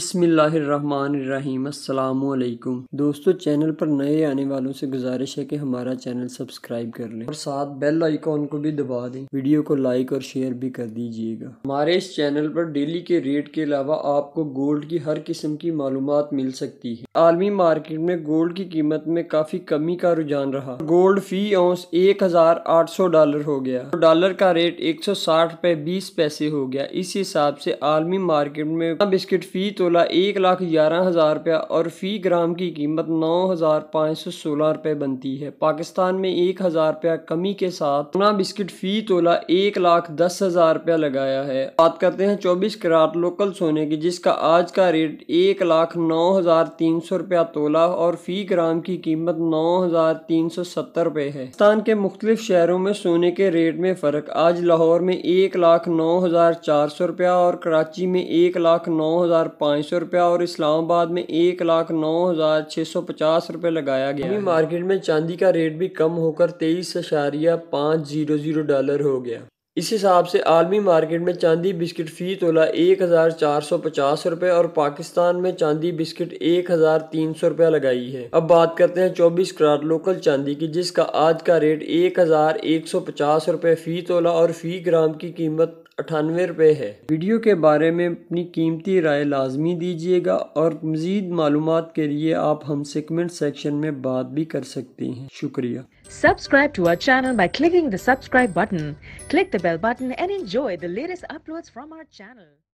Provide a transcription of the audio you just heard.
बसमिलकुम दोस्तों चैनल पर नए आने वालों से गुजारिश है कि हमारा चैनल सब्सक्राइब कर लें और साथ बेल आइकॉन को भी दबा दें वीडियो को लाइक और शेयर भी कर दीजिएगा हमारे इस चैनल पर डेली के रेट के अलावा आपको गोल्ड की हर किस्म की मालूम मिल सकती है आलमी मार्केट में गोल्ड की कीमत में काफी कमी का रुझान रहा गोल्ड फी औंस एक हजार आठ सौ डॉलर हो गया तो डॉलर का रेट एक सौ साठ रुपए बीस पैसे हो गया इस हिसाब से आलमी मार्केट में बिस्किट फी तो तोला एक लाख ग्यारह हज़ार रुपया और फ़ी ग्राम की कीमत नौ हज़ार पाँच सौ सोलह रुपये बनती है पाकिस्तान में एक हज़ार रुपया कमी के साथ सोना बिस्किट फ़ी तोला एक लाख दस हज़ार रुपया लगाया है बात करते हैं चौबीस कराट लोकल सोने की जिसका आज का रेट एक लाख नौ हज़ार तीन सौ रुपया तोला और फ़ी ग्राम की कीमत नौ हज़ार तीन सौ सत्तर रुपये है पाकिस्तान के मुख्तलिफ शहरों में सोने के रेट में फ़र्क आज लाहौर में एक लाख नौ हज़ार चार सौ रुपया और कराची में एक लाख नौ हज़ार पाँच पाँच सौ रुपया और इस्लामाबाद में एक लाख नौ हज़ार छः सौ पचास रुपये लगाया गया मार्केट में चांदी का रेट भी कम होकर तेईस अशारिया पाँच जीरो जीरो डॉलर हो गया इस हिसाब से आलमी मार्केट में चांदी बिस्किट फ़ी तोला एक हज़ार चार सौ पचास रुपये और पाकिस्तान में चांदी बिस्किट एक हज़ार तीन सौ रुपया लगाई है अब बात करते हैं चौबीस करार लोकल चांदी की जिसका आज का रेट एक हज़ार एक सौ पचास रुपये फ़ी तोला और फ़ी ग्राम की कीमत अठानवे रुपये है वीडियो के बारे में अपनी कीमती राय लाजमी दीजिएगा और मजीद मालूम के लिए आप हमसे कमेंट सेक्शन में बात भी कर सकते हैं शुक्रिया subscribe to our channel by clicking the subscribe button click the bell button and enjoy the latest upload from our channel